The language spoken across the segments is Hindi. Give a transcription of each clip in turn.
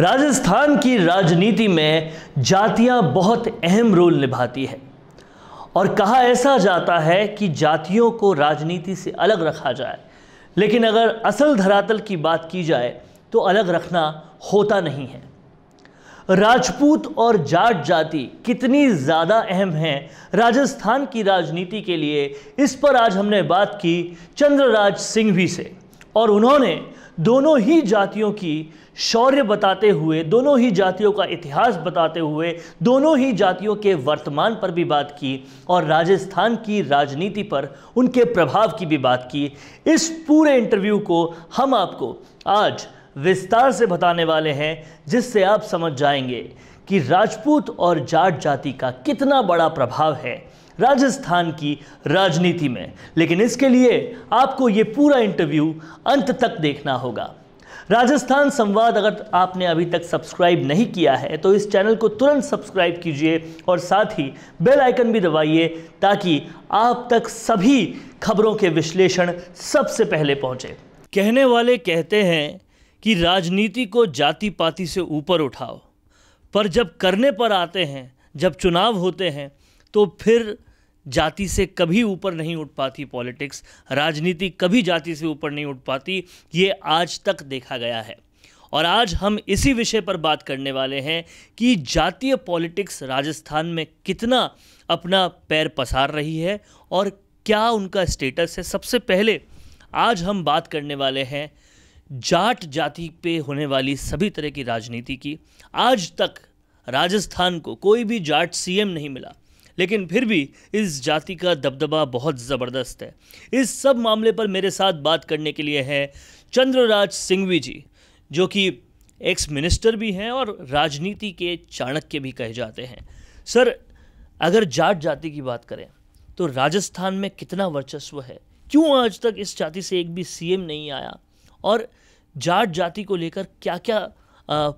राजस्थान की राजनीति में जातियां बहुत अहम रोल निभाती है और कहा ऐसा जाता है कि जातियों को राजनीति से अलग रखा जाए लेकिन अगर असल धरातल की बात की जाए तो अलग रखना होता नहीं है राजपूत और जाट जाति कितनी ज़्यादा अहम है राजस्थान की राजनीति के लिए इस पर आज हमने बात की चंद्रराज सिंह भी से और उन्होंने दोनों ही जातियों की शौर्य बताते हुए दोनों ही जातियों का इतिहास बताते हुए दोनों ही जातियों के वर्तमान पर भी बात की और राजस्थान की राजनीति पर उनके प्रभाव की भी बात की इस पूरे इंटरव्यू को हम आपको आज विस्तार से बताने वाले हैं जिससे आप समझ जाएंगे कि राजपूत और जाट जाति का कितना बड़ा प्रभाव है राजस्थान की राजनीति में लेकिन इसके लिए आपको ये पूरा इंटरव्यू अंत तक देखना होगा राजस्थान संवाद अगर आपने अभी तक सब्सक्राइब नहीं किया है तो इस चैनल को तुरंत सब्सक्राइब कीजिए और साथ ही बेल आइकन भी दबाइए ताकि आप तक सभी खबरों के विश्लेषण सबसे पहले पहुँचे कहने वाले कहते हैं कि राजनीति को जाति पाति से ऊपर उठाओ पर जब करने पर आते हैं जब चुनाव होते हैं तो फिर जाति से कभी ऊपर नहीं उठ पाती पॉलिटिक्स राजनीति कभी जाति से ऊपर नहीं उठ पाती ये आज तक देखा गया है और आज हम इसी विषय पर बात करने वाले हैं कि जातीय पॉलिटिक्स राजस्थान में कितना अपना पैर पसार रही है और क्या उनका स्टेटस है सबसे पहले आज हम बात करने वाले हैं जाट जाति पे होने वाली सभी तरह की राजनीति की आज तक राजस्थान को कोई भी जाट सीएम नहीं मिला लेकिन फिर भी इस जाति का दबदबा बहुत ज़बरदस्त है इस सब मामले पर मेरे साथ बात करने के लिए हैं चंद्रराज सिंघवी जी जो कि एक्स मिनिस्टर भी हैं और राजनीति के चाणक्य भी कहे जाते हैं सर अगर जाट जाति की बात करें तो राजस्थान में कितना वर्चस्व है क्यों आज तक इस जाति से एक भी सीएम नहीं आया और जाट जाति को लेकर क्या क्या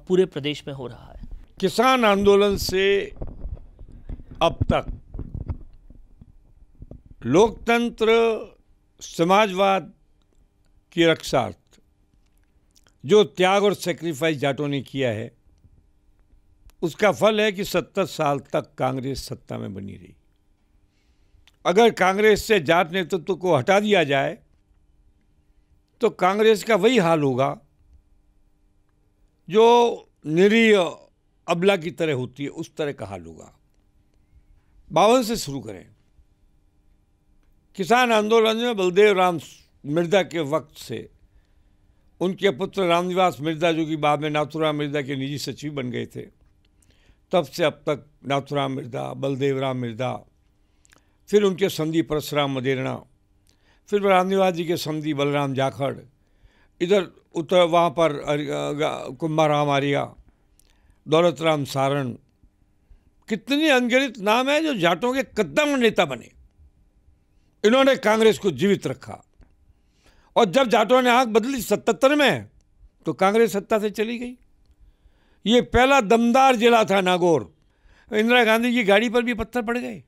पूरे प्रदेश में हो रहा है किसान आंदोलन से अब तक लोकतंत्र समाजवाद की रक्षार्थ जो त्याग और सेक्रीफाइस जाटों ने किया है उसका फल है कि सत्तर साल तक कांग्रेस सत्ता में बनी रही अगर कांग्रेस से जाट नेतृत्व को हटा दिया जाए तो कांग्रेस का वही हाल होगा जो निरीह अबला की तरह होती है उस तरह का हाल होगा बावन से शुरू करें किसान आंदोलन में बलदेव राम मिर्जा के वक्त से उनके पुत्र रामनिवास मिर्जा जो कि बाद में नाथुराम मिर्जा के निजी सचिव बन गए थे तब से अब तक नाथुराम मिर्जा बलदेव राम मिर्जा फिर उनके संधि परशुराम मदेरणा फिर रामनिवास जी के संधि बलराम जाखड़ इधर उत्तर वहाँ पर कुंभाराम आर्या दौलत राम सारण कितनी अनगिनत नाम है जो जाटों के कदम नेता बने इन्होंने कांग्रेस को जीवित रखा और जब जाटों ने आंख बदली सतहत्तर में तो कांग्रेस सत्ता से चली गई ये पहला दमदार जिला था नागौर इंदिरा गांधी की गाड़ी पर भी पत्थर पड़ गए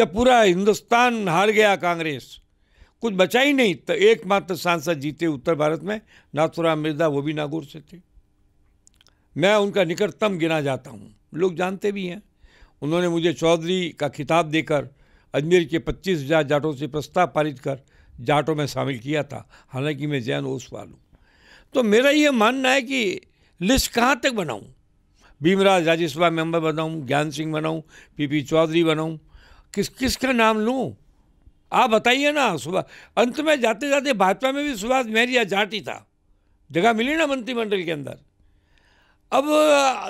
जब पूरा हिंदुस्तान हार गया कांग्रेस कुछ बचा ही नहीं तो एकमात्र सांसद जीते उत्तर भारत में नाथुराम मिर्जा वो भी नागौर से थे मैं उनका निकटतम गिना जाता हूँ लोग जानते भी हैं उन्होंने मुझे चौधरी का खिताब देकर अजमेर के पच्चीस हज़ार जाटों से प्रस्ताव पारित कर जाटों में शामिल किया था हालांकि मैं जैन ओस वाल हूँ तो मेरा ये मानना है कि लिस्ट कहाँ तक बनाऊँ भीमराज राज्यसभा मेंबर बनाऊँ ज्ञान सिंह बनाऊँ पीपी चौधरी बनाऊँ किस किस का नाम लूँ आप बताइए ना सुबह अंत में जाते जाते भाजपा में भी सुभाष मेहरिया जाट ही था जगह मिली ना मंत्रिमंडल के अंदर अब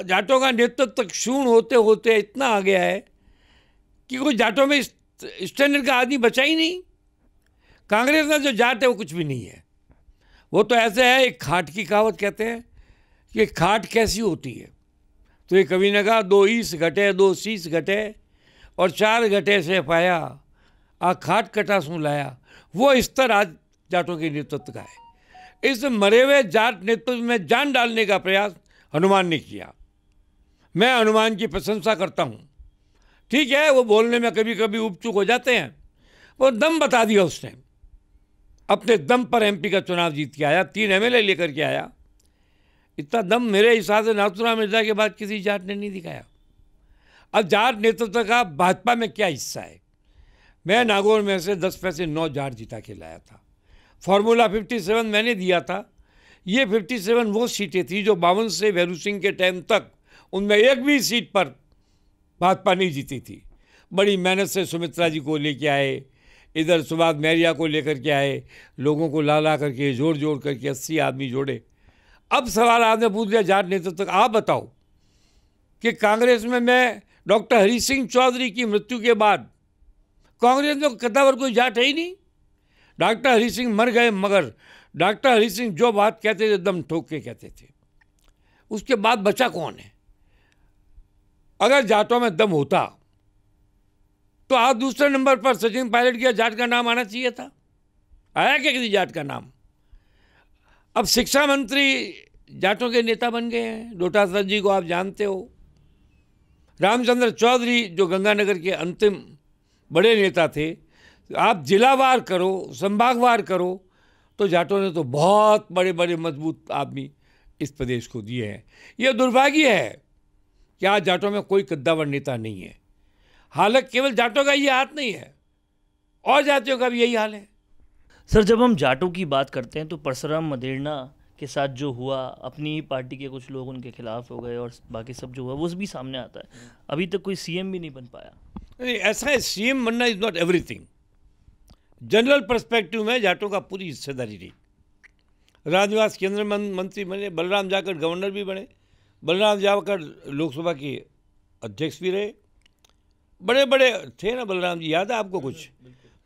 जाटों का नेतृत्व क्षूण होते होते इतना आ गया है कि कोई जाटों में स्टैंडर्ड का आदमी बचा ही नहीं कांग्रेस का जो जाट है वो कुछ भी नहीं है वो तो ऐसे है एक खाट की कहावत कहते हैं कि खाट कैसी होती है तो ये कवि ने कहा दो ईस घटे दो शीस घटे और चार घटे से पाया आ खाट कटा सू लाया वो स्तर आज जाटों के नेतृत्व का है इस मरे हुए जाट नेतृत्व में जान डालने का प्रयास अनुमान ने किया मैं अनुमान की प्रशंसा करता हूँ ठीक है वो बोलने में कभी कभी उपचुक हो जाते हैं वो दम बता दिया उसने अपने दम पर एमपी का चुनाव जीत के आया तीन एमएलए लेकर के आया इतना दम मेरे हिसाब से नाथुरा मिर्जा के बाद किसी जाट ने नहीं दिखाया अब जाट नेतृत्व का भाजपा में क्या हिस्सा है मैं नागौर में से दस पैसे नौ जाट जिता के लाया था फॉर्मूला फिफ्टी सेवन मैंने दिया था ये 57 वो सीटें थी जो बावन से भैरू सिंह के टाइम तक उनमें एक भी सीट पर भाजपा नहीं जीती थी बड़ी मेहनत से सुमित्रा जी को लेके आए इधर सुभाष मैरिया को लेकर के आए लोगों को ला ला करके जोर जोर करके अस्सी आदमी जोड़े अब सवाल आपने पूछ लिया जाट नेतृत्व तो तक आप बताओ कि कांग्रेस में मैं डॉक्टर हरी सिंह चौधरी की मृत्यु के बाद कांग्रेस में कदावर कोई जाट है ही नहीं डॉक्टर हरी सिंह मर गए मगर डॉक्टर हरी सिंह जो बात कहते थे दम ठोक के कहते थे उसके बाद बचा कौन है अगर जाटों में दम होता तो आज दूसरे नंबर पर सचिन पायलट किया जाट का नाम आना चाहिए था आया क्या किसी जाट का नाम अब शिक्षा मंत्री जाटों के नेता बन गए हैं डोटासर जी को आप जानते हो रामचंद्र चौधरी जो गंगानगर के अंतिम बड़े नेता थे आप जिलावार करो संभागवार करो तो जाटों ने तो बहुत बड़े बड़े मजबूत आदमी इस प्रदेश को दिए हैं यह दुर्भाग्य है कि आज जाटों में कोई कद्दावर नेता नहीं है हालांकि केवल जाटों का ये हाथ नहीं है और जातियों का भी यही हाल है सर जब हम जाटों की बात करते हैं तो परसराम मदेरना के साथ जो हुआ अपनी ही पार्टी के कुछ लोग उनके खिलाफ हो गए और बाकी सब जो हुआ वो भी सामने आता है अभी तक कोई सीएम भी नहीं बन पाया नहीं ऐसा है सीएम बनना is not everything general perspective में जाटों का पूरी हिस्सेदारी रही राजनिवास केंद्र मंत्री बने बलराम जाकर गवर्नर भी बने बलराम जाकर लोकसभा के अध्यक्ष भी रहे बड़े बड़े थे ना बलराम जी याद है आपको कुछ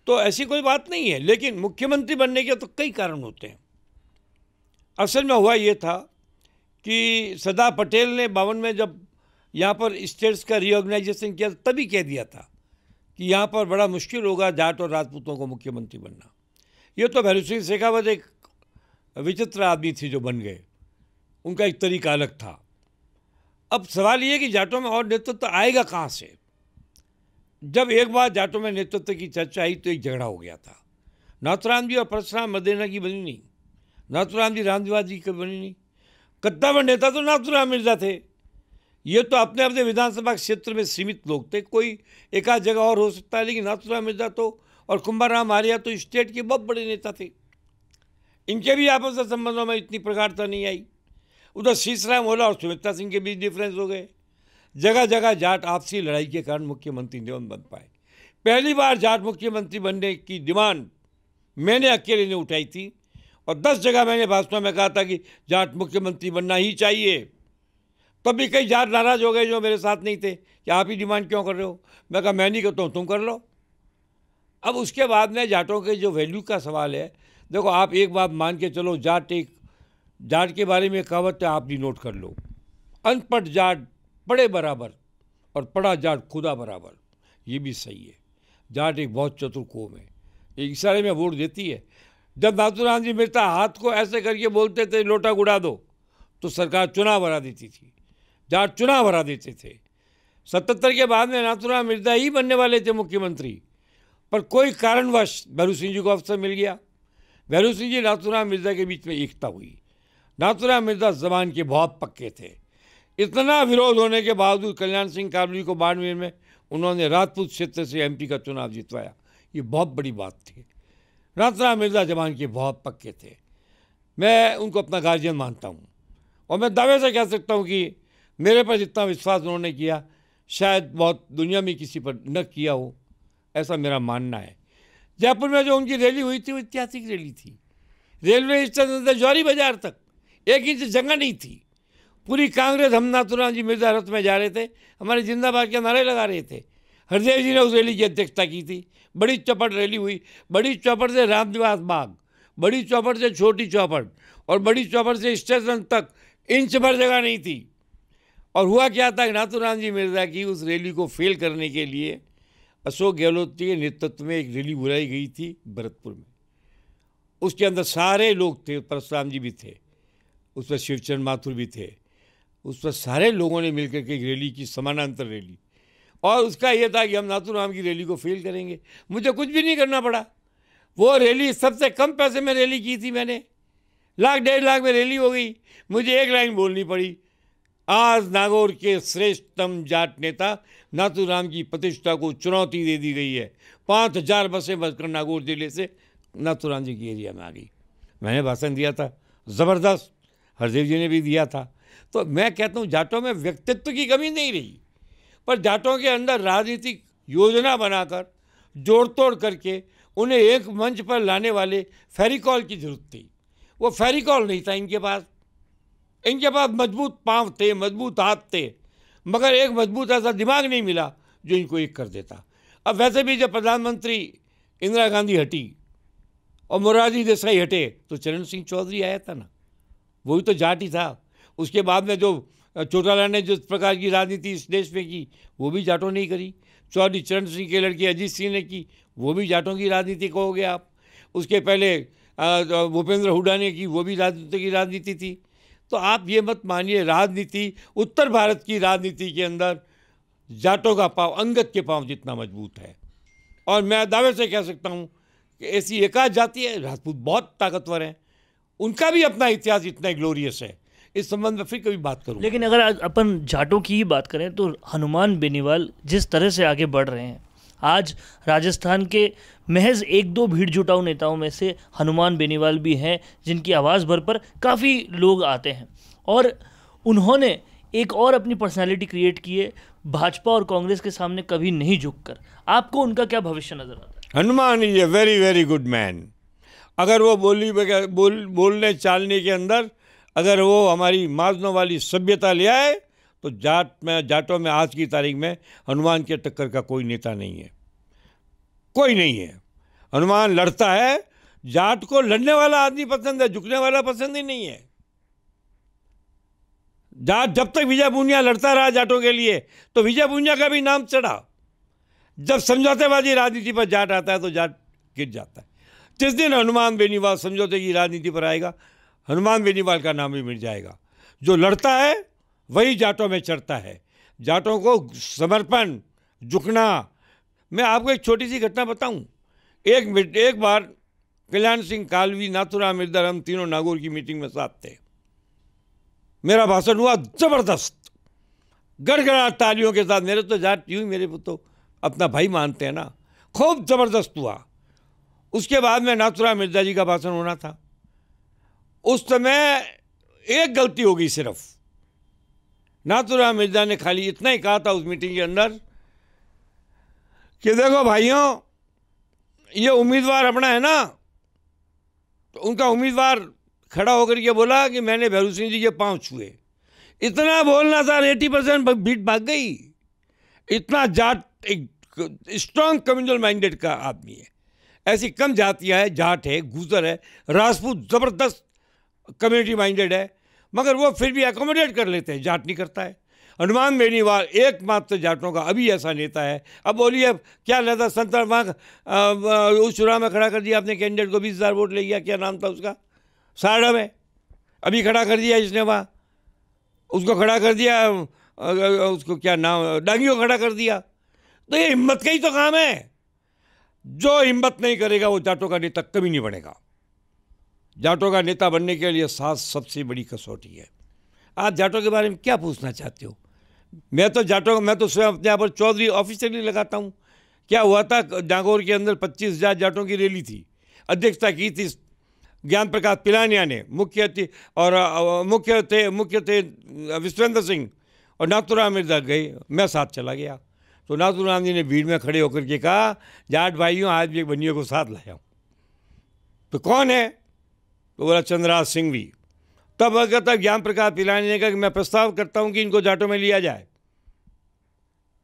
तो ऐसी कोई बात नहीं है लेकिन मुख्यमंत्री बनने के तो कई कारण होते हैं असल में हुआ ये था कि सदा पटेल ने बावन में जब यहाँ पर स्टेट्स का रिओर्गेनाइजेशन किया तभी कह दिया था कि यहाँ पर बड़ा मुश्किल होगा जाट और राजपूतों को मुख्यमंत्री बनना ये तो भैरू सिंह शेखावत एक विचित्र आदमी थी जो बन गए उनका एक तरीका अलग था अब सवाल ये कि जाटों में और नेतृत्व तो आएगा कहाँ से जब एक बार जाटों में नेतृत्व की चर्चा आई तो एक झगड़ा हो गया था नाथुराम तो जी और परशुराम मदेना की बनी नहीं नाथुराम तो जी रामदिवाद जी की बनी नहीं कद्दावर नेता तो नाथुराम मिर्जा थे ये तो अपने अपने विधानसभा क्षेत्र में सीमित लोग थे कोई एकाध जगह और हो सकता है लेकिन नाथुराम मिर्जा तो और कुंभ राम आर्या तो स्टेट के बहुत बड़े नेता थे इनके भी आपस में संबंधों में इतनी प्रगाढ़ता नहीं आई उधर शीशराम ओला और सुमित्रा सिंह के बीच डिफरेंस हो गए जगह जगह जाट आपसी लड़ाई के कारण मुख्यमंत्री नहीं बन पाए पहली बार जाट मुख्यमंत्री बनने की डिमांड मैंने अकेले ने उठाई थी और दस जगह मैंने भाषणों में कहा था कि जाट मुख्यमंत्री बनना ही चाहिए तब भी कई जार नाराज़ हो गए जो मेरे साथ नहीं थे कि आप ही डिमांड क्यों कर रहे हो मैं कहा मैं नहीं करता हूँ तुम कर लो अब उसके बाद में जाटों के जो वैल्यू का सवाल है देखो आप एक बात मान के चलो जाट एक जाट के बारे में कहावत है आप भी नोट कर लो अनपढ़ जाट पढ़े बराबर और पढ़ा जाट खुदा बराबर ये भी सही है जाट एक बहुत चतुर कौम है एक इशारे में वोट देती है जब नाथुराम जी मिर्ता हाथ को ऐसे करके बोलते थे लोटा गुड़ा दो तो सरकार चुनाव बना देती थी जहाँ चुनाव हरा देते थे सतहत्तर के बाद में नाथुराम मिर्जा ही बनने वाले थे मुख्यमंत्री पर कोई कारणवश भैरू सिंह जी को अवसर मिल गया भैरू सिंह जी नाथुराम मिर्जा के बीच में एकता हुई नाथुराम मिर्जा जबान के बहुत पक्के थे इतना विरोध होने के बावजूद कल्याण सिंह काबली को बाड़मेर में उन्होंने राजपूत क्षेत्र से एमपी का चुनाव जितवाया ये बहुत बड़ी बात थी नाथुराम मिर्जा जबान के बहुत पक्के थे मैं उनको अपना गार्जियन मानता हूँ और मैं दावे से कह सकता हूँ कि मेरे पर जितना विश्वास उन्होंने किया शायद बहुत दुनिया में किसी पर न किया हो ऐसा मेरा मानना है जयपुर में जो उनकी रैली हुई थी वो ऐतिहासिक रैली थी रेलवे स्टेशन से जौरी बाजार तक एक इंच जगह नहीं थी पूरी कांग्रेस हम नाथुराम जी मिर्जा रथ में जा रहे थे हमारे जिंदाबाद के नारे लगा रहे थे हरदेव जी ने उस रैली की अध्यक्षता की थी बड़ी चौपट रैली हुई बड़ी चौपट से रामनिवास बाग बड़ी चौपट से छोटी चौपट और बड़ी चौपट से स्टेशन तक इंच भर जगह नहीं थी और हुआ क्या था नाथुराम जी मिर्जा की उस रैली को फेल करने के लिए अशोक गहलोत के नेतृत्व में एक रैली बुलाई गई थी भरतपुर में उसके अंदर सारे लोग थे परशुराम जी भी थे उस पर शिवचंद माथुर भी थे उस पर सारे लोगों ने मिलकर के एक रैली की समानांतर रैली और उसका यह था कि हम नाथुराम की रैली को फेल करेंगे मुझे कुछ भी नहीं करना पड़ा वो रैली सबसे कम पैसे में रैली की थी मैंने लाख डेढ़ लाख में रैली हो गई मुझे एक लाइन बोलनी पड़ी आज नागौर के श्रेष्ठतम जाट नेता नाथूराम की प्रतिष्ठा को चुनौती दे दी गई है पाँच हजार बसें बसकर नागौर जिले से नाथूराम जी की एरिया में आ गई मैंने भाषण दिया था ज़बरदस्त हरदेव जी ने भी दिया था तो मैं कहता हूँ जाटों में व्यक्तित्व की कमी नहीं रही पर जाटों के अंदर राजनीतिक योजना बनाकर जोड़ तोड़ करके उन्हें एक मंच पर लाने वाले फेरिकॉल की जरूरत थी वो फेरिकॉल नहीं था इनके पास इनके पास मजबूत पाँव थे मजबूत हाथ थे मगर एक मजबूत ऐसा दिमाग नहीं मिला जो इनको एक कर देता अब वैसे भी जब प्रधानमंत्री इंदिरा गांधी हटी और मोरारजी देसाई हटे तो चरण सिंह चौधरी आया था ना वो भी तो जाट ही था उसके बाद में जो चोटाला ने जिस प्रकार की राजनीति इस देश में की वो भी जाटों ने ही करी चौधरी चरण सिंह के लड़के अजीत सिंह ने की वो भी जाटों की राजनीति कहोगे आप उसके पहले भूपेंद्र हुडा ने की वो भी राजनीति की राजनीति थी तो आप ये मत मानिए राजनीति उत्तर भारत की राजनीति के अंदर जाटों का पाँव अंगत के पाँव जितना मजबूत है और मैं दावे से कह सकता हूँ कि ऐसी एकाध जाति है राजपूत बहुत ताकतवर हैं उनका भी अपना इतिहास इतना ग्लोरियस है इस संबंध में फिर कभी बात करूँ लेकिन अगर अपन जाटों की ही बात करें तो हनुमान बेनीवाल जिस तरह से आगे बढ़ रहे हैं आज राजस्थान के महज एक दो भीड़ जुटाऊ नेताओं में से हनुमान बेनीवाल भी हैं जिनकी आवाज़ भर पर काफ़ी लोग आते हैं और उन्होंने एक और अपनी पर्सनालिटी क्रिएट किए भाजपा और कांग्रेस के सामने कभी नहीं झुककर आपको उनका क्या भविष्य नज़र आता है Hanuman is a very very good man अगर वो बोली बोल बोलने चालने के अंदर अगर वो हमारी माजनों वाली सभ्यता ले आए तो जाट में जाटों में आज की तारीख में हनुमान के टक्कर का कोई नेता नहीं है कोई नहीं है हनुमान लड़ता है जाट को लड़ने वाला आदमी पसंद है झुकने वाला पसंद ही नहीं है जाट जब तक विजय पूनिया लड़ता रहा जाटों के लिए तो विजय पूनिया का भी नाम चढ़ा जब समझौतेबाजी राजनीति पर जाट आता है तो जाट गिर जाता है जिस दिन हनुमान बेनीवाल समझौते की राजनीति पर आएगा हनुमान बेनीवाल का नाम भी मिट जाएगा जो लड़ता है वही जाटों में चढ़ता है जाटों को समर्पण झुकना मैं आपको एक छोटी सी घटना बताऊं एक मिनट एक बार कल्याण सिंह कालवी नाथुराम मिर्दर हम तीनों नागौर की मीटिंग में साथ थे मेरा भाषण हुआ जबरदस्त गड़गड़ाहट तालियों के साथ मेरे तो जाट यूं मेरे को तो अपना भाई मानते हैं ना खूब जबरदस्त हुआ उसके बाद में नाथुराम मिर्जा जी का भाषण होना था उस समय एक गलती होगी सिर्फ नाथुराम मिर्जा ने खाली इतना ही कहा था उस मीटिंग के अंदर कि देखो भाइयों ये उम्मीदवार अपना है ना तो उनका उम्मीदवार खड़ा होकर के बोला कि मैंने भैरू सिंह जी के पाँव छुए इतना बोलना था एटी परसेंट भीट भाग गई इतना जाट एक स्ट्रांग कम्युनल माइंडेड का आदमी है ऐसी कम जातियाँ है जाट है गुजर है राजपूत ज़बरदस्त कम्युनिटी माइंडेड है मगर वो फिर भी एकोमोडेट कर लेते हैं जाट नहीं करता है हनुमान बेनीवाल एकमात्र जाटों का अभी ऐसा नेता है अब बोलिए अब क्या लता संत वहाँ उस चुनाव में खड़ा कर दिया आपने कैंडिडेट को बीस हज़ार वोट ले गया क्या नाम था उसका साढ़ में अभी खड़ा कर दिया इसने वहाँ उसको खड़ा कर दिया उसको क्या नाम डांगी को खड़ा कर दिया तो ये हिम्मत का ही तो काम है जो हिम्मत नहीं करेगा वो जाटों का नेता कभी नहीं बनेगा जाटों का नेता बनने के लिए सास सबसे बड़ी कसौटी है आप जाटों के बारे में क्या पूछना चाहते हो मैं तो जाटों का मैं तो स्वयं अपने आप पर चौधरी ऑफिशियली लगाता हूँ क्या हुआ था डांगोर के अंदर पच्चीस हज़ार जाटों की रैली थी अध्यक्षता की थी ज्ञान प्रकाश पिलानिया ने मुख्य अति और मुख्य थे मुख्य थे विश्वेंद्र सिंह और नाथुराम मिर्जा गए मैं साथ चला गया तो नाथुराम जी ने भीड़ में खड़े होकर के कहा जाट भाइयों आज भी एक बनियों को साथ लाया हूँ तो कौन है वो बोला चंद्रराज भी तब अगर तक ज्ञान प्रकाश पिलानी ने कहा कि मैं प्रस्ताव करता हूँ कि इनको जाटों में लिया जाए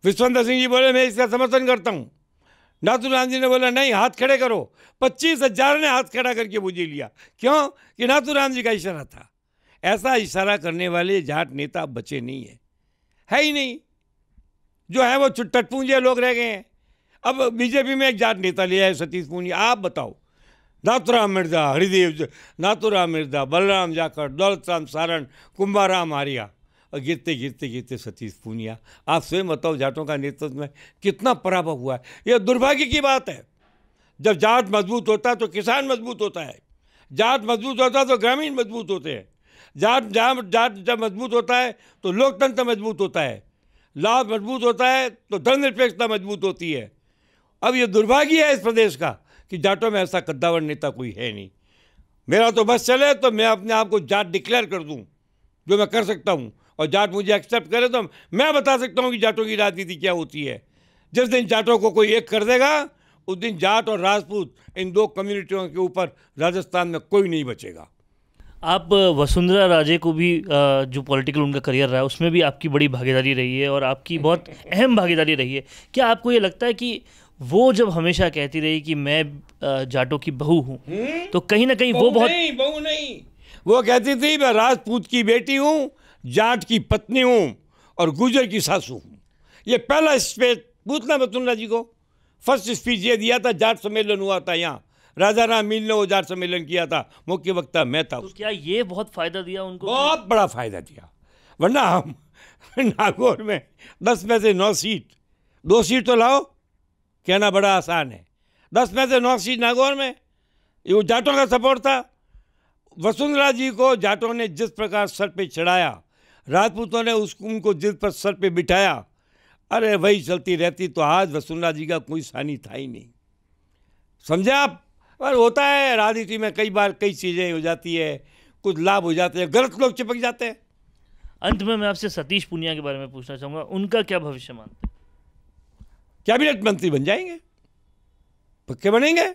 विश्वंत सिंह जी बोले मैं इसका समर्थन करता हूँ नाथू राम जी ने बोला नहीं हाथ खड़े करो पच्चीस हजार ने हाथ खड़ा करके मुझे लिया क्यों कि नाथू राम जी का इशारा था ऐसा इशारा करने वाले जाट नेता बचे नहीं है है ही नहीं जो है वो चुट्टट लोग रह गए हैं अब बीजेपी में एक जाट नेता लिया है सतीश पूंजी आप बताओ नाथुराम मिर्जा हरिदेव नाथुराम मिर्जा बलराम जाखड़ दौलतराम सारण कुंभाराम आर्या और गिरते गिरते गिरते सतीश पूनिया आप स्वयं बताओ जाटों का नेतृत्व में कितना पराभव हुआ है यह दुर्भाग्य की बात है जब जाट मजबूत होता है तो किसान मजबूत होता है जाट मजबूत होता है तो ग्रामीण मजबूत होते हैं जाट जा जाट जब मजबूत होता है तो लोकतंत्र मजबूत होता है लाभ मजबूत होता है तो धन निरपेक्षता मजबूत होती है अब यह दुर्भाग्य है इस प्रदेश का कि जाटों में ऐसा कद्दावर नेता कोई है नहीं मेरा तो बस चले तो मैं अपने आप को जाट डिक्लेयर कर दूँ जो मैं कर सकता हूँ और जाट मुझे एक्सेप्ट करे तो मैं बता सकता हूँ कि जाटों की राजनीति क्या होती है जिस दिन जाटों को कोई एक कर देगा उस दिन जाट और राजपूत इन दो कम्युनिटियों के ऊपर राजस्थान में कोई नहीं बचेगा आप वसुंधरा राजे को भी जो पॉलिटिकल उनका करियर रहा है उसमें भी आपकी बड़ी भागीदारी रही है और आपकी बहुत अहम भागीदारी रही है क्या आपको ये लगता है कि वो जब हमेशा कहती रही कि मैं जाटो की बहू हूँ हम्म? तो कहीं ना कहीं वो बहुत नहीं बहू नहीं वो कहती थी मैं राजपूत की बेटी हूँ जाट की पत्नी हूँ और गुजर की सासू हूँ ये पहला स्पेच पूछना बतुल्ला जी को फर्स्ट स्पीच ये दिया था जाट सम्मेलन हुआ था यहाँ राजा राम मील ने वो जाट सम्मेलन किया था मुख्य वक्ता मैं था तो क्या ये बहुत फायदा दिया उनको बहुत बड़ा फायदा दिया वरना हम नागौर में दस में से नौ सीट दो सीट तो लाओ कहना बड़ा आसान है दस में से नौ सीट नागौर में ये वो जाटों का सपोर्ट था वसुंधरा जी को जाटों ने जिस प्रकार सर पे चढ़ाया राजपूतों ने उस उनको जिस पर सर पे बिठाया अरे वही चलती रहती तो आज वसुंधरा जी का कोई सानी था ही नहीं समझे आप पर होता है राजनीति में कई बार कई चीज़ें हो जाती है कुछ लाभ हो जाते हैं गलत लोग चिपक जाते हैं अंत में मैं आपसे सतीश पुनिया के बारे में पूछना चाहूँगा उनका क्या भविष्य मानते हैं कैबिनेट मंत्री बन जाएंगे पक्के बनेंगे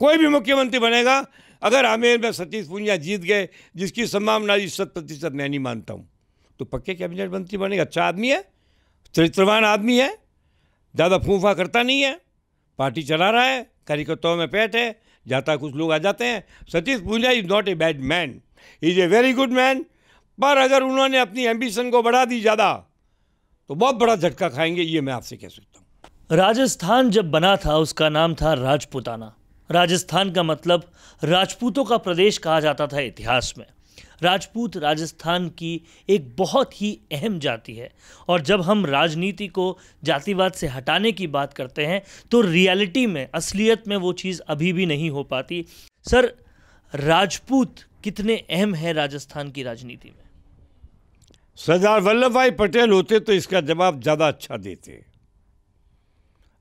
कोई भी मुख्यमंत्री बनेगा अगर आमेर में सतीश पूनिया जीत गए जिसकी संभावना जी शत प्रतिशत मैं नहीं मानता हूँ तो पक्के कैबिनेट मंत्री बनेगा अच्छा आदमी है चरित्रवान आदमी है ज़्यादा फूफा करता नहीं है पार्टी चला रहा है कार्यकर्ताओं में पैठ है जाता कुछ लोग आ जाते हैं Satish Poonia is not a bad man is a very good man पर अगर उन्होंने अपनी एम्बिशन को बढ़ा दी ज़्यादा तो बहुत बड़ा झटका खाएंगे ये मैं आपसे कह सकता हूँ राजस्थान जब बना था उसका नाम था राजपूताना राजस्थान का मतलब राजपूतों का प्रदेश कहा जाता था इतिहास में राजपूत राजस्थान की एक बहुत ही अहम जाति है और जब हम राजनीति को जातिवाद से हटाने की बात करते हैं तो रियलिटी में असलियत में वो चीज़ अभी भी नहीं हो पाती सर राजपूत कितने अहम है राजस्थान की राजनीति में सरदार वल्लभ भाई पटेल होते तो इसका जवाब ज़्यादा अच्छा देते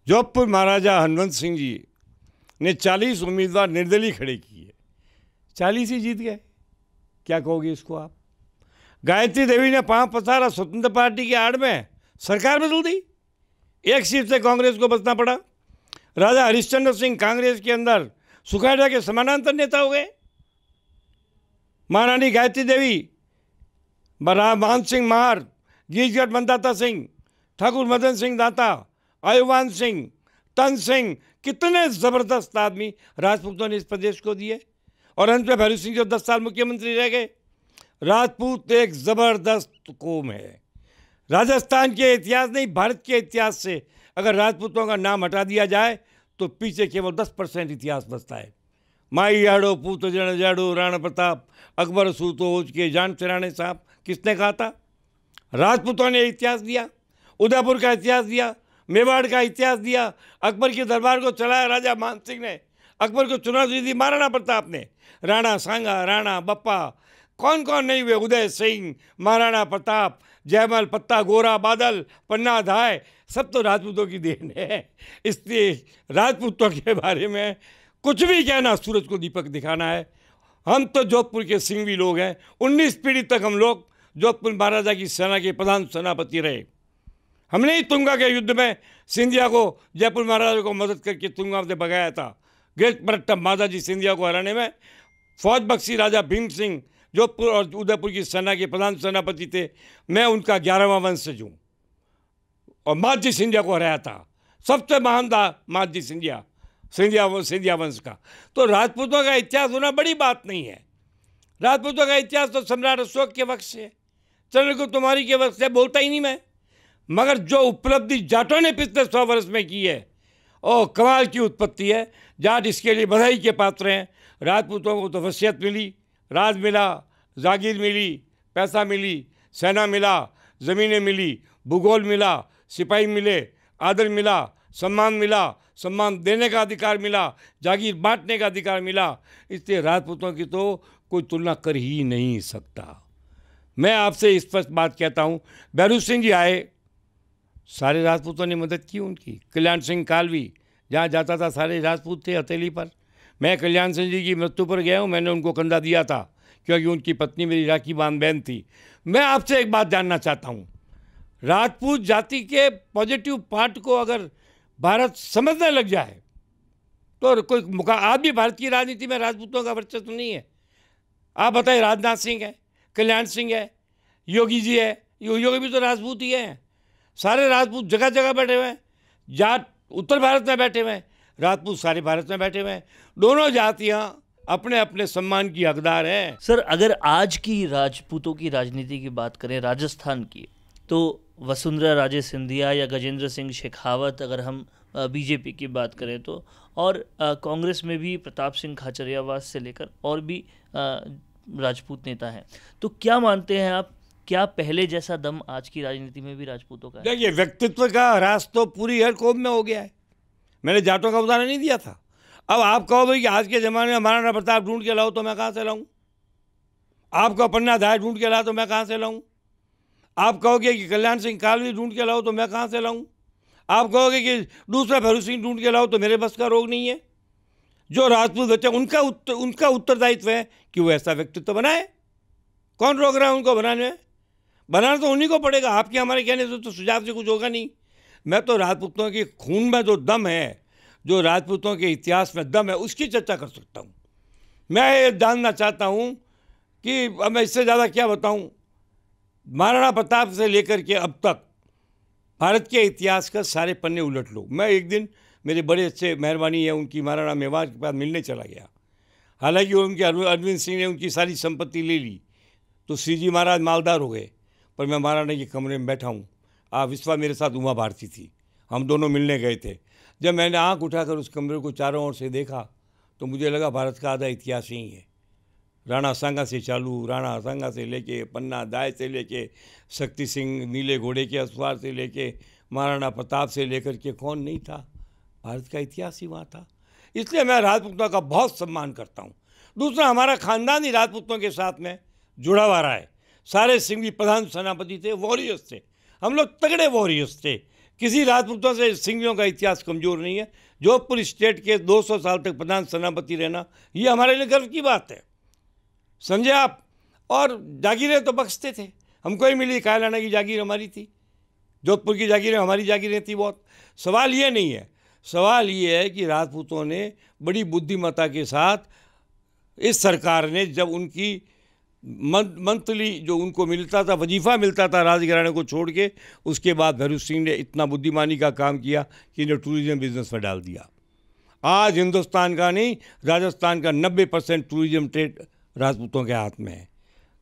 जोधपुर महाराजा हनुमंत सिंह जी ने 40 उम्मीदवार निर्दलीय खड़े किए 40 ही जीत गए क्या कहोगे इसको आप गायत्री देवी ने पांव पसारा स्वतंत्र पार्टी की आड़ में सरकार बदल दी एक सीट से कांग्रेस को बचना पड़ा राजा हरिश्चंद्र सिंह कांग्रेस के अंदर सुखाड़ा के समानांतर नेता हो गए महारानी गायत्री देवी मान सिंह महार गीजगढ़ मनदाता सिंह ठाकुर मदन सिंह दाता अयुवान सिंह तन सिंह कितने ज़बरदस्त आदमी राजपूतों ने इस प्रदेश को दिए और अंत में भैरू सिंह जो दस साल मुख्यमंत्री रह गए राजपूत एक ज़बरदस्त कौम है राजस्थान के इतिहास नहीं भारत के इतिहास से अगर राजपूतों का नाम हटा दिया जाए तो पीछे केवल दस परसेंट इतिहास बचता है माई याड़ो पूत जन जाड़ो राणा प्रताप अकबर सूतोज के जान चराने साहब किसने कहा था राजपूतों ने इतिहास दिया उदयपुर का इतिहास दिया मेवाड़ का इतिहास दिया अकबर के दरबार को चलाया राजा मान सिंह ने अकबर को चुनौती दी महाराणा प्रताप ने राणा सांगा राणा बप्पा कौन कौन नहीं हुए उदय सिंह महाराणा प्रताप जयमल पत्ता गोरा बादल पन्ना धाय सब तो राजपूतों की देन है इसलिए राजपूतों के बारे में कुछ भी कहना सूरज को दीपक दिखाना है हम तो जोधपुर के भी लोग हैं उन्नीस पीढ़ी तक हम लोग जोधपुर महाराजा की सेना के प्रधान सेनापति रहे हमने ही तुंगा के युद्ध में सिंधिया को जयपुर महाराज को मदद करके तुंगा से भगाया था गेट पट्टम माता जी सिंधिया को हराने में फौज बख्शी राजा भीम सिंह जोधपुर और उदयपुर की सेना के प्रधान सेनापति थे मैं उनका ग्यारहवा वंशज हूँ और माजी सिंधिया को हराया था सबसे महान था माजी सिंधिया सिंधिया सिंधिया वंश का तो राजपूतों का इतिहास होना बड़ी बात नहीं है राजपूतों का इतिहास तो सम्राट अशोक के वक्त से चंद्रगुप्त तुम्हारी के वक्त से बोलता ही नहीं मैं मगर जो उपलब्धि जाटों ने पिछले सौ वर्ष में की है ओ कमाल की उत्पत्ति है जाट इसके लिए बधाई के पात्र हैं राजपूतों को तो वसीयत मिली राज मिला जागीर मिली पैसा मिली सेना मिला ज़मीनें मिली भूगोल मिला सिपाही मिले आदर मिला सम्मान मिला सम्मान देने का अधिकार मिला जागीर बांटने का अधिकार मिला इसलिए राजपूतों की तो कोई तुलना कर ही नहीं सकता मैं आपसे स्पष्ट बात कहता हूँ बैरू सिंह जी आए सारे राजपूतों ने मदद की उनकी कल्याण सिंह कालवी जहाँ जाता था सारे राजपूत थे हथेली पर मैं कल्याण सिंह जी की मृत्यु पर गया हूँ मैंने उनको कंधा दिया था क्योंकि उनकी पत्नी मेरी राखी बांध बहन थी मैं आपसे एक बात जानना चाहता हूँ राजपूत जाति के पॉजिटिव पार्ट को अगर भारत समझने लग जाए तो कोई मुका आज भी भारत की राजनीति में राजपूतों का वर्चस्व नहीं है आप बताए राजनाथ सिंह है कल्याण सिंह है योगी जी है यो, योगी भी तो राजपूत ही हैं सारे राजपूत जगह जगह बैठे हुए हैं जाट उत्तर भारत में बैठे हुए हैं राजपूत सारे भारत में बैठे हुए हैं दोनों जातियाँ अपने अपने सम्मान की हकदार हैं सर अगर आज की राजपूतों की राजनीति की बात करें राजस्थान की तो वसुंधरा राजे सिंधिया या गजेंद्र सिंह शेखावत अगर हम बीजेपी की बात करें तो और कांग्रेस में भी प्रताप सिंह खाचरियावास से लेकर और भी राजपूत नेता हैं तो क्या मानते हैं आप क्या पहले जैसा दम आज की राजनीति में भी राजपूतों का देखिए व्यक्तित्व का ह्रास तो पूरी हर कौम में हो गया है मैंने जाटों का उदाहरण नहीं दिया था अब आप कहो भाई कि आज के ज़माने में महाराणा प्रताप ढूंढ के लाओ तो मैं कहाँ से लाऊं आप कहो पन्ना धाय ढूंढ के लाओ तो मैं कहाँ से लाऊं आप कहोगे कि कल्याण सिंह कालवी ढूंढ के लाओ तो मैं कहाँ से लाऊं आप कहोगे कि दूसरा भैरू सिंह ढूंढ के लाओ तो मेरे बस का रोग नहीं है जो राजपूत बच्चे उनका उत्तर, उनका उत्तरदायित्व है कि वो ऐसा व्यक्तित्व बनाए कौन रोक रहा है उनको बनाने में बनाना तो उन्हीं को पड़ेगा आपके हमारे कहने से तो सुझाव से कुछ होगा नहीं मैं तो राजपूतों के खून में जो दम है जो राजपूतों के इतिहास में दम है उसकी चर्चा कर सकता हूँ मैं ये जानना चाहता हूँ कि अब मैं इससे ज़्यादा क्या बताऊँ महाराणा प्रताप से लेकर के अब तक भारत के इतिहास का सारे पन्ने उलट लो मैं एक दिन मेरे बड़े अच्छे मेहरबानी है उनकी महाराणा मेवाड़ के पास मिलने चला गया हालांकि उनके अरविंद सिंह ने उनकी सारी संपत्ति ले ली तो श्री जी महाराज मालदार हो गए पर मैं महाराणा जी कमरे में बैठा हूँ आ विश्वा मेरे साथ उमा भारती थी हम दोनों मिलने गए थे जब मैंने आँख उठाकर उस कमरे को चारों ओर से देखा तो मुझे लगा भारत का आधा इतिहास ही है राणा सांगा से चालू राणा सांगा से लेके पन्ना दाय से लेके शक्ति सिंह नीले घोड़े के असवार से लेके महाराणा प्रताप से लेकर के कौन नहीं था भारत का इतिहास ही वहाँ था इसलिए मैं राजपूतों का बहुत सम्मान करता हूँ दूसरा हमारा खानदान ही राजपूतों के साथ में जुड़ा हुआ रहा है सारे सिंह जी प्रधान सेनापति थे वॉरियर्स थे हम लोग तगड़े वॉरियर्स थे किसी राजपूतों से सिंहियों का इतिहास कमज़ोर नहीं है जोधपुर स्टेट के 200 साल तक प्रधान सेनापति रहना ये हमारे लिए गर्व की बात है समझे आप और जागीरें तो बख्शते थे हमको ही मिली कायलाना की जागीर हमारी थी जोधपुर की जागीरें हमारी जागीरें थी बहुत सवाल ये नहीं है सवाल ये है कि राजपूतों ने बड़ी बुद्धिमत्ता के साथ इस सरकार ने जब उनकी मंथली जो उनको मिलता था वजीफ़ा मिलता था राजघराने को छोड़ के उसके बाद भैरू सिंह ने इतना बुद्धिमानी का काम किया कि इन्हें टूरिज्म बिज़नेस में डाल दिया आज हिंदुस्तान का नहीं राजस्थान का नब्बे परसेंट टूरिज्म ट्रेड राजपूतों के हाथ में है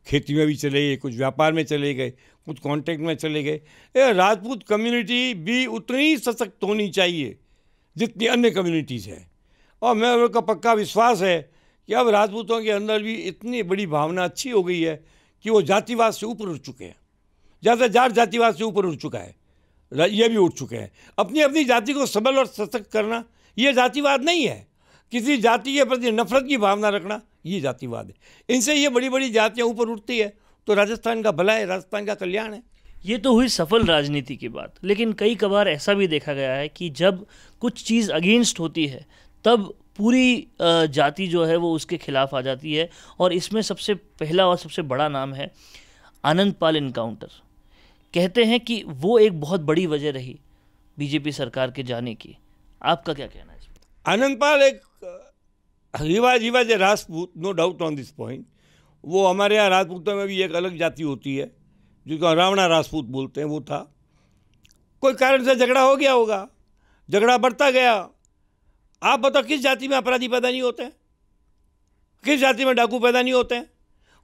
खेती में भी चले गए कुछ व्यापार में चले गए कुछ कॉन्ट्रैक्ट में चले गए राजपूत कम्युनिटी भी उतनी सशक्त होनी चाहिए जितनी अन्य कम्युनिटीज़ हैं और मैं उनका पक्का विश्वास है कि अब राजपूतों के अंदर भी इतनी बड़ी भावना अच्छी हो गई है कि वो जातिवाद से ऊपर उठ चुके हैं ज़्यादा जाट जातिवाद से ऊपर उठ चुका है ये भी उठ चुके हैं अपनी अपनी जाति को सबल और सशक्त करना ये जातिवाद नहीं है किसी जाति के प्रति नफरत की भावना रखना ये जातिवाद है इनसे ये बड़ी बड़ी जातियाँ ऊपर उठती है तो राजस्थान का भला है राजस्थान का कल्याण है ये तो हुई सफल राजनीति की बात लेकिन कई कबार ऐसा भी देखा गया है कि जब कुछ चीज़ अगेंस्ट होती है तब पूरी जाति जो है वो उसके खिलाफ आ जाती है और इसमें सबसे पहला और सबसे बड़ा नाम है आनंद पाल इनकाउंटर कहते हैं कि वो एक बहुत बड़ी वजह रही बीजेपी सरकार के जाने की आपका क्या कहना है आनंदपाल एक रिवा रिवाज है Rajput no doubt on this point वो हमारे यहाँ राजपूतों में भी एक अलग जाति होती है जिसको रावणा राजपूत बोलते हैं वो था कोई कारण से झगड़ा हो गया होगा झगड़ा बढ़ता गया आप बताओ किस जाति में अपराधी पैदा नहीं होते हैं किस जाति में डाकू पैदा नहीं होते हैं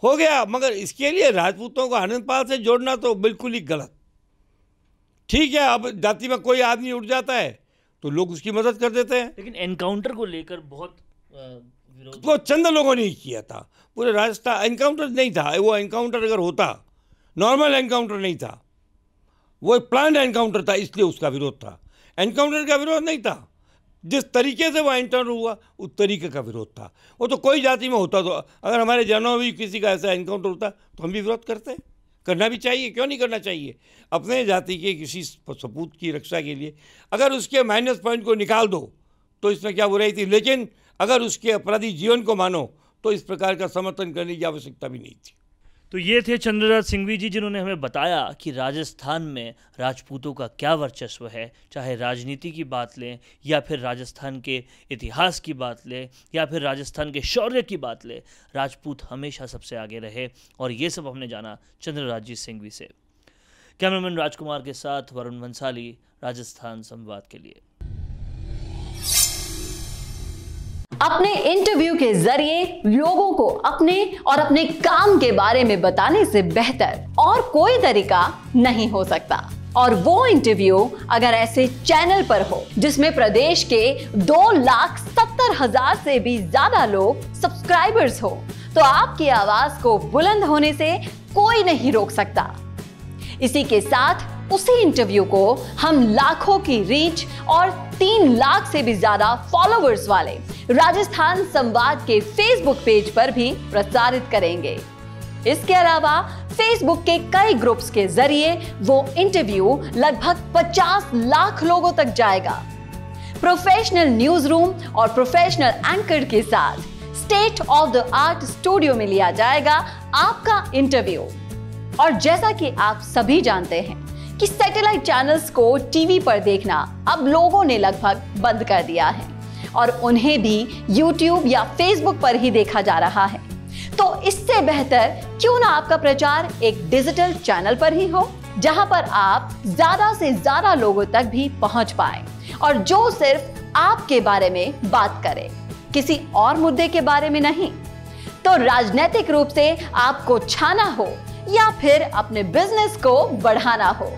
हो गया मगर इसके लिए राजपूतों को आनंदपाल से जोड़ना तो बिल्कुल ही गलत ठीक है अब जाति में कोई आदमी उठ जाता है तो लोग उसकी मदद कर देते हैं लेकिन एनकाउंटर को लेकर बहुत वो चंद लोगों ने किया था पूरे राजस्थान एनकाउंटर नहीं था वो एनकाउंटर अगर होता नॉर्मल एनकाउंटर नहीं था वो एक प्लान एनकाउंटर था इसलिए उसका विरोध था एनकाउंटर का विरोध नहीं था जिस तरीके से वह एंटर हुआ उस तरीके का विरोध था वो तो कोई जाति में होता तो अगर हमारे जनों भी किसी का ऐसा एनकाउंटर होता तो हम भी विरोध करते हैं करना भी चाहिए क्यों नहीं करना चाहिए अपने जाति के किसी सपूत की रक्षा के लिए अगर उसके माइनस पॉइंट को निकाल दो तो इसमें क्या बुराई थी लेकिन अगर उसके अपराधी जीवन को मानो तो इस प्रकार का समर्थन करने की आवश्यकता भी नहीं थी तो ये थे चंद्रराज सिंघवी जी जिन्होंने हमें बताया कि राजस्थान में राजपूतों का क्या वर्चस्व है चाहे राजनीति की बात लें या फिर राजस्थान के इतिहास की बात लें या फिर राजस्थान के शौर्य की बात लें राजपूत हमेशा सबसे आगे रहे और ये सब हमने जाना चंद्रराज जी सिंघवी से कैमरामैन राजकुमार के साथ वरुण भंसाली राजस्थान संवाद के लिए अपने इंटरव्यू के जरिए लोगों को अपने और अपने काम के बारे में बताने से बेहतर और कोई तरीका नहीं हो सकता और वो इंटरव्यू अगर ऐसे चैनल पर हो जिसमें प्रदेश के दो लाख सत्तर हजार से भी ज्यादा लोग सब्सक्राइबर्स हो तो आपकी आवाज को बुलंद होने से कोई नहीं रोक सकता इसी के साथ उसी इंटरव्यू को हम लाखों की रीच और तीन लाख से भी ज्यादा फॉलोवर्स वाले राजस्थान संवाद के फेसबुक पेज पर भी प्रसारित करेंगे इसके अलावा फेसबुक के कई ग्रुप्स के जरिए वो इंटरव्यू लगभग 50 लाख लोगों तक जाएगा प्रोफेशनल न्यूज रूम और प्रोफेशनल एंकर के साथ state of the art studio में लिया जाएगा आपका इंटरव्यू और जैसा कि आप सभी जानते हैं कि सैटेलाइट चैनल्स को टीवी पर देखना अब लोगों ने लगभग बंद कर दिया है और उन्हें भी यूट्यूब या फेसबुक पर ही देखा जा रहा है तो इससे बेहतर क्यों ना आपका प्रचार एक डिजिटल चैनल पर ही हो जहां पर आप ज्यादा से ज्यादा लोगों तक भी पहुंच पाए और जो सिर्फ आपके बारे में बात करे किसी और मुद्दे के बारे में नहीं तो राजनीतिक रूप से आपको छाना हो या फिर अपने बिजनेस को बढ़ाना हो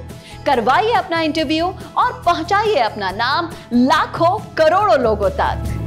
करवाइए अपना इंटरव्यू और पहुंचाइए अपना नाम लाखों करोड़ों लोगों तक